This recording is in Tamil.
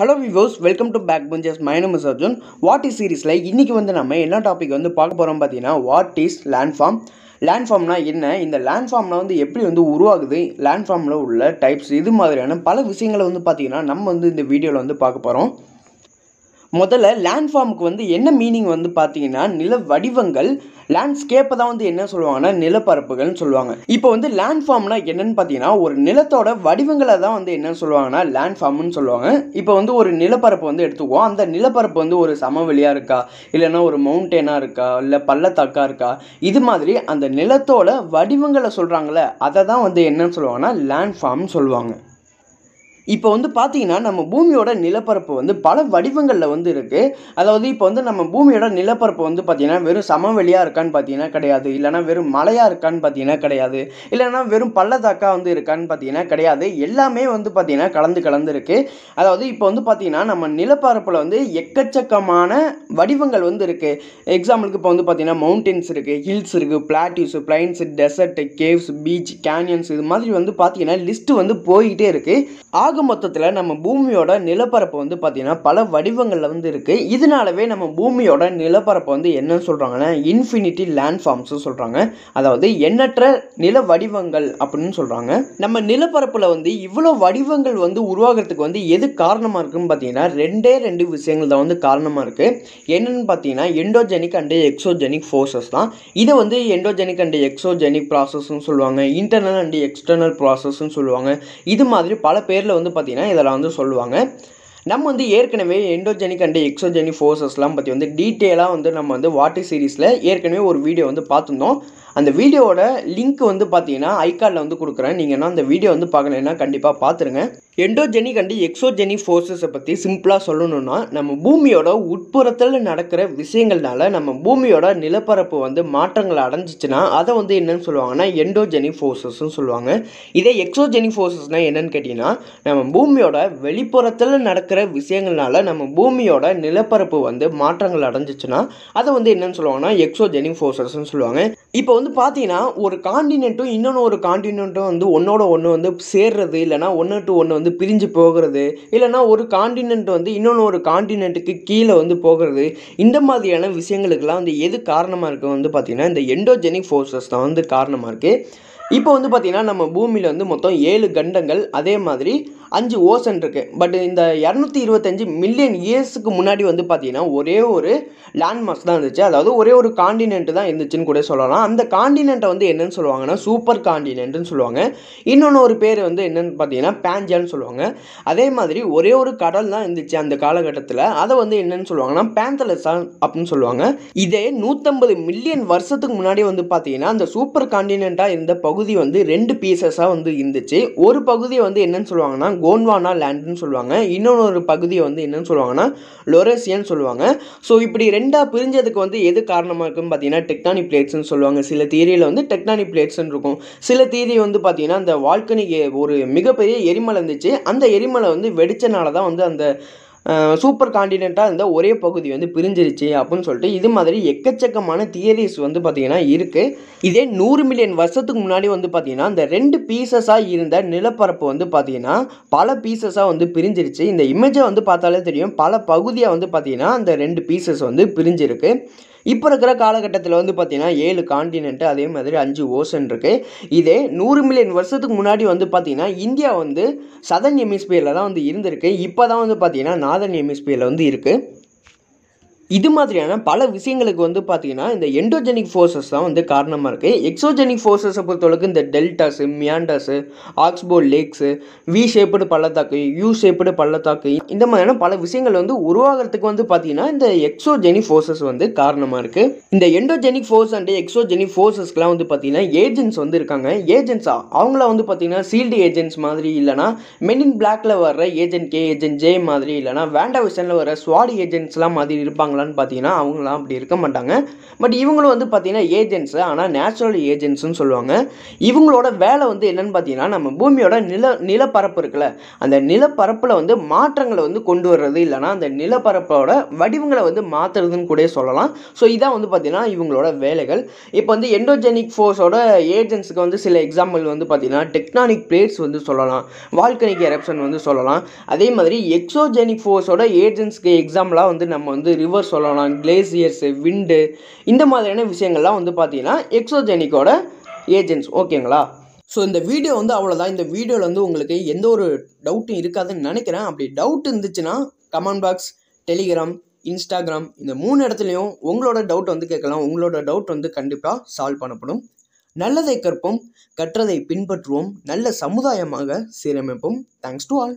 hello viewers welcome to back benches my name is Arjun what is சீரீஸில் இன்றைக்கி வந்து நம்ம என்ன டாபிக் வந்து பார்க்க போகிறோம் பார்த்தீங்கன்னா what is land form land என்ன இந்த லேண்ட் வந்து எப்படி வந்து உருவாகுது லேண்ட் ஃபார்மில் உள்ள டைப்ஸ் இது மாதிரியான பல விஷயங்களை வந்து பார்த்திங்கன்னா நம்ம வந்து இந்த வீடியோவில் வந்து பார்க்க போகிறோம் முதல்ல லேண்ட் ஃபார்முக்கு வந்து என்ன மீனிங் வந்து பார்த்தீங்கன்னா நில வடிவங்கள் லேண்ட்ஸ்கேப்பை தான் வந்து என்ன சொல்லுவாங்கன்னா நிலப்பரப்புகள்னு சொல்லுவாங்க இப்போ வந்து லேண்ட் ஃபார்ம்னா என்னன்னு பார்த்தீங்கன்னா ஒரு நிலத்தோட வடிவங்களை தான் வந்து என்னன்னு சொல்லுவாங்கன்னா லேண்ட் ஃபார்ம்னு சொல்லுவாங்க இப்போ வந்து ஒரு நிலப்பரப்பு வந்து எடுத்துக்குவோம் அந்த நிலப்பரப்பு வந்து ஒரு சமவெளியாக இருக்கா இல்லைன்னா ஒரு மவுண்டெயினாக இருக்கா இல்லை பள்ளத்தாக்கா இருக்கா இது மாதிரி அந்த நிலத்தோட வடிவங்களை சொல்கிறாங்களே அதை தான் வந்து என்னன்னு சொல்லுவாங்கன்னா லேண்ட் ஃபார்ம்னு சொல்லுவாங்க இப்போ வந்து பார்த்தீங்கன்னா நம்ம பூமியோட நிலப்பரப்பு வந்து பல வடிவங்களில் வந்து இருக்குது அதாவது இப்போ வந்து நம்ம பூமியோட நிலப்பரப்பு வந்து பார்த்தீங்கன்னா வெறும் சமவெளியாக இருக்கான்னு பார்த்தீங்கன்னா கிடையாது இல்லைனா வெறும் மலையாக இருக்கான்னு பார்த்தீங்கன்னா கிடையாது இல்லைனா வெறும் பள்ளத்தாக்கா வந்து இருக்கான்னு பார்த்தீங்கன்னா கிடையாது எல்லாமே வந்து பார்த்திங்கன்னா கலந்து கலந்து அதாவது இப்போ வந்து பார்த்திங்கன்னா நம்ம நிலப்பரப்பில் வந்து எக்கச்சக்கமான வடிவங்கள் வந்து இருக்குது எக்ஸாம்பிளுக்கு இப்போ வந்து பார்த்திங்கன்னா மவுண்டென்ஸ் இருக்குது ஹில்ஸ் இருக்குது plateaus plains desert caves beach canyons இது மாதிரி வந்து பார்த்திங்கன்னா லிஸ்ட்டு வந்து போய்கிட்டே இருக்குது ஆக ஆக மொத்தத்தில் நம்ம பூமியோட நிலப்பரப்பு வந்து பார்த்திங்கன்னா பல வடிவங்களில் வந்து இருக்குது இதனாலவே நம்ம பூமியோட நிலப்பரப்பு வந்து என்னன்னு சொல்கிறாங்கன்னா இன்ஃபினிட்டி லேண்ட் ஃபார்ம்ஸும் சொல்கிறாங்க அதாவது எண்ணற்ற நில வடிவங்கள் அப்படின்னு சொல்கிறாங்க நம்ம நிலப்பரப்பில் வந்து இவ்வளோ வடிவங்கள் வந்து உருவாகிறதுக்கு வந்து எது காரணமாக இருக்குன்னு பார்த்தீங்கன்னா ரெண்டே ரெண்டு விஷயங்கள் தான் வந்து காரணமாக இருக்குது என்னென்னு பார்த்தீங்கன்னா எண்டோஜெனிக் அண்டு எக்ஸோஜெனிக் ஃபோர்ஸஸ் தான் இதை வந்து எண்டோஜெனிக் அண்டு எக்ஸோஜெனிக் ப்ராசஸ்ன்னு சொல்லுவாங்க இன்டர்னல் அண்டு எக்ஸ்டர்னல் ப்ராசஸ்ன்னு சொல்லுவாங்க இது மாதிரி பல பேரில் வந்து வந்து பார்த்திங்கன்னா இதில் வந்து சொல்லுவாங்க நம்ம வந்து ஏற்கனவே எண்டோஜெனிக் அண்ட் எக்ஸோஜெனிக் ஃபோர்ஸஸ்லாம் பற்றி வந்து டீட்டெயிலாக வந்து நம்ம வந்து வாட்டி சீரீஸில் ஏற்கனவே ஒரு வீடியோ வந்து பார்த்துருந்தோம் அந்த வீடியோவோட லிங்க் வந்து பார்த்தீங்கன்னா ஐகார்டில் வந்து கொடுக்குறேன் நீங்கள் என்ன அந்த வீடியோ வந்து பார்க்கலன்னா கண்டிப்பாக பார்த்துருங்க எண்டோஜெனிக் அண்டு எக்ஸோஜெனிக் ஃபோர்ஸஸை பற்றி சிம்பிளாக சொல்லணும்னா நம்ம பூமியோட உட்புறத்தில் நடக்கிற விஷயங்கள்னால நம்ம பூமியோட நிலப்பரப்பு வந்து மாற்றங்கள் அடைஞ்சிச்சுன்னா அதை வந்து என்னன்னு சொல்லுவாங்கன்னா எண்டோஜெனிக் ஃபோர்ஸஸ்ன்னு சொல்லுவாங்க இதே எக்ஸோஜெனிக் ஃபோர்ஸஸ்னால் என்னென்னு கேட்டிங்கன்னா நம்ம பூமியோட வெளிப்புறத்தில் நடக்கிற விஷயங்கள்னால நம்ம பூமியோட நிலப்பரப்பு வந்து மாற்றங்கள் அடைஞ்சிச்சுன்னா அதை வந்து என்னென்னு சொல்லுவாங்கன்னா எக்ஸோஜெனிக் ஃபோர்ஸஸ்ன்னு சொல்லுவாங்க இப்போ வந்து வந்து பார்த்தீங்கன்னா ஒரு காண்டினென்ட்டும் இன்னொன்று ஒரு காண்டினென்ட்டும் வந்து ஒன்றோட ஒன்று வந்து சேர்றது இல்லைனா ஒன்று டு ஒன்று வந்து பிரிஞ்சு போகிறது இல்லைனா ஒரு காண்டினென்ட் வந்து இன்னொன்று ஒரு காண்டினென்ட்டுக்கு கீழே வந்து போகிறது இந்த மாதிரியான விஷயங்களுக்கெல்லாம் வந்து எது காரணமாக இருக்குது வந்து பார்த்திங்கன்னா இந்த எண்டோஜெனிக் ஃபோர்ஸஸ் தான் வந்து காரணமாக இருக்குது இப்போ வந்து பார்த்திங்கன்னா நம்ம பூமியில் வந்து மொத்தம் ஏழு கண்டங்கள் அதே மாதிரி அஞ்சு ஓசன் இருக்குது பட் இந்த இரநூத்தி இருபத்தஞ்சு மில்லியன் இயர்ஸுக்கு முன்னாடி வந்து பார்த்தீங்கன்னா ஒரே ஒரு லேண்ட்மார்க் தான் இருந்துச்சு அதாவது ஒரே ஒரு காண்டினென்ட் தான் இருந்துச்சுன்னு கூட சொல்லலாம் அந்த காண்டினென்ட்டை வந்து என்னென்னு சொல்லுவாங்கன்னா சூப்பர் காண்டினென்ட்னு சொல்லுவாங்க இன்னொன்று ஒரு பேர் வந்து என்னென்னு பார்த்தீங்கன்னா பேஞ்சியான்னு சொல்லுவாங்க அதே மாதிரி ஒரே ஒரு கடல் தான் இருந்துச்சு அந்த காலகட்டத்தில் அதை வந்து என்னென்னு சொல்லுவாங்கன்னா பேந்தலசா அப்படின்னு சொல்லுவாங்க இதே நூற்றம்பது மில்லியன் வருஷத்துக்கு முன்னாடி வந்து பார்த்தீங்கன்னா அந்த சூப்பர் காண்டினென்ட்டாக இருந்த பகுதி வந்து ரெண்டு பீசஸாக வந்து இருந்துச்சு ஒரு பகுதி வந்து என்னென்னு சொல்லுவாங்கன்னா கோன்வானா லேண்டுன்னு சொல்லுவாங்க இன்னொன்று ஒரு பகுதியை வந்து என்னன்னு சொல்லுவாங்கன்னா லொரேசியான்னு சொல்லுவாங்க ஸோ இப்படி ரெண்டாக பிரிஞ்சதுக்கு வந்து எது காரணமாக இருக்குன்னு பார்த்தீங்கன்னா டெக்டானிக் பிளேட்ஸ்னு சொல்லுவாங்க சில தீரியில் வந்து டெக்டானிக் பிளேட்ஸ்னு இருக்கும் சில தீரி வந்து பார்த்தீங்கன்னா அந்த வால்கனி ஒரு மிகப்பெரிய எரிமலை இருந்துச்சு அந்த எரிமலை வந்து வெடிச்சனால தான் வந்து அந்த சூப்பர் காண்டினெண்ட்டாக இருந்த ஒரே பகுதி வந்து பிரிஞ்சிருச்சு அப்படின்னு சொல்லிட்டு இது மாதிரி எக்கச்சக்கமான தியரிஸ் வந்து பார்த்திங்கன்னா இருக்குது இதே நூறு மில்லியன் வருஷத்துக்கு முன்னாடி வந்து பார்த்திங்கன்னா இந்த ரெண்டு பீசஸாக இருந்த நிலப்பரப்பு வந்து பார்த்திங்கன்னா பல பீசஸாக வந்து பிரிஞ்சிருச்சு இந்த இமேஜை வந்து பார்த்தாலே தெரியும் பல பகுதியாக வந்து பார்த்திங்கன்னா அந்த ரெண்டு பீசஸ் வந்து பிரிஞ்சிருக்கு இப்போ இருக்கிற காலகட்டத்தில் வந்து பார்த்திங்கன்னா ஏழு காண்டினென்ட் அதே மாதிரி அஞ்சு ஓசன் இருக்குது இதே நூறு மில்லியன் வருஷத்துக்கு முன்னாடி வந்து பார்த்திங்கன்னா இந்தியா வந்து சதன் எமிஸ்பியரில் தான் வந்து இருந்திருக்கு இப்போ தான் வந்து பார்த்திங்கன்னா நாதன் எமிஸ்பியரில் வந்து இருக்குது இது மாதிரியான பல விஷயங்களுக்கு வந்து பார்த்தீங்கன்னா இந்த எண்டோஜெனிக் ஃபோர்ஸஸ் தான் வந்து காரணமாக இருக்குது எக்ஸோஜெனிக் ஃபோர்ஸஸை பொறுத்தளவுக்கு இந்த deltas meanders oxbow lakes V shaped பள்ளத்தாக்கு யூ ஷேப்டு பள்ளத்தாக்கு இந்த மாதிரியான பல விஷயங்கள் வந்து உருவாகிறதுக்கு வந்து பார்த்தீங்கன்னா இந்த எக்ஸோஜெனிக் ஃபோர்ஸஸ் வந்து காரணமாக இருக்குது இந்த எண்டோஜெனிக் ஃபோர்ஸ் அண்ட் எக்ஸோஜெனிக் ஃபோர்ஸஸ்க்கெலாம் வந்து பார்த்தீங்கன்னா ஏஜென்ட்ஸ் வந்து இருக்காங்க ஏஜென்ட்ஸா அவங்கள வந்து பார்த்தீங்கன்னா சீல்டு ஏஜென்ட்ஸ் மாதிரி இல்லைனா மெனின் பிளாக்ல வர்ற ஏஜென்ட் கே ஏஜென்ட் ஜே மாதிரி இல்லைனா வேண்டா விஷனில் வர ஸ்வாடி ஏஜென்ட்ஸ்லாம் மாதிரி இருப்பாங்களா இருக்காங்களான்னு பார்த்தீங்கன்னா அவங்களாம் அப்படி இருக்க மாட்டாங்க பட் இவங்களும் வந்து பார்த்தீங்கன்னா ஏஜென்ட்ஸு ஆனால் நேச்சுரல் ஏஜென்ட்ஸ்னு சொல்லுவாங்க இவங்களோட வேலை வந்து என்னென்னு பார்த்தீங்கன்னா நம்ம பூமியோட நில நிலப்பரப்பு இருக்குல்ல அந்த நிலப்பரப்பில் வந்து மாற்றங்களை வந்து கொண்டு வர்றது இல்லைனா அந்த நிலப்பரப்போட வடிவங்களை வந்து மாற்றுறதுன்னு கூட சொல்லலாம் ஸோ இதான் வந்து பார்த்தீங்கன்னா இவங்களோட வேலைகள் இப்போ வந்து எண்டோஜெனிக் ஃபோர்ஸோட ஏஜென்ட்ஸுக்கு வந்து சில எக்ஸாம்பிள் வந்து பார்த்தீங்கன்னா டெக்னானிக் பிளேட்ஸ் வந்து சொல்லலாம் வால்கனிக் எரப்ஷன் வந்து சொல்லலாம் அதே மாதிரி எக்ஸோஜெனிக் ஃபோர்ஸோட ஏஜென்ட்ஸ்க்கு எக்ஸாம்பிளாக வந்து நம்ம வந்து ரிவர்ஸ் சொல்லலாம் கிளேசியர்ஸு விண்டு இந்த மாதிரியான விஷயங்கள்லாம் வந்து பார்த்தீங்கன்னா எக்ஸோஜெனிக்கோட ஏஜென்ட்ஸ் ஓகேங்களா ஸோ இந்த வீடியோ வந்து அவ்வளோதான் இந்த வீடியோவில் வந்து உங்களுக்கு எந்த ஒரு டவுட்டும் இருக்காதுன்னு நினைக்கிறேன் அப்படி டவுட் இருந்துச்சுன்னா கமெண்ட் பாக்ஸ் டெலிகிராம் இன்ஸ்டாகிராம் இந்த மூணு இடத்துலையும் உங்களோட டவுட் வந்து கேட்கலாம் உங்களோட டவுட் வந்து கண்டிப்பாக சால்வ் பண்ணப்படும் நல்லதை கற்போம் கற்றதை பின்பற்றுவோம் நல்ல சமுதாயமாக சீரமைப்போம் தேங்க்ஸ் டு ஆல்